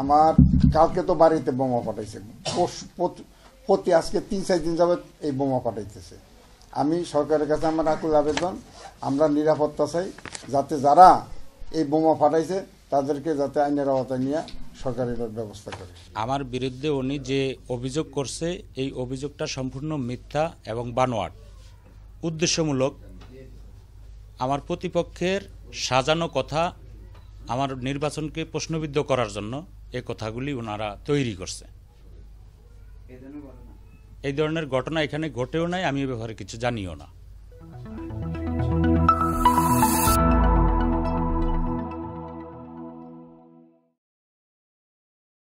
আমার কালকে তো বাড়িতে বোমা পাঠাইছে প্রতি আজকে তিন চার দিন যাবে এই বোমা পাঠাইতেছে আমি সরকারের কাছে আমার আকুল আবেদন আমরা নিরাপত্তা চাই যাতে যারা এই বোমা ফাটাইছে তাদেরকে যাতে আইনের আওতায় নিয়ে সরকারের ব্যবস্থা করে আমার বিরুদ্ধে উনি যে অভিযোগ করছে এই অভিযোগটা সম্পূর্ণ মিথ্যা এবং বানোয়াট উদ্দেশ্যমূলক আমার প্রতিপক্ষের সাজানো কথা আমার নির্বাচনকে প্রশ্নবিদ্ধ করার জন্য এ কথাগুলি ওনারা তৈরি করছে এই ধরনের ঘটনা এখানে ঘটেও নাই আমি ব্যবহারে ব্যাপারে কিছু জানিও না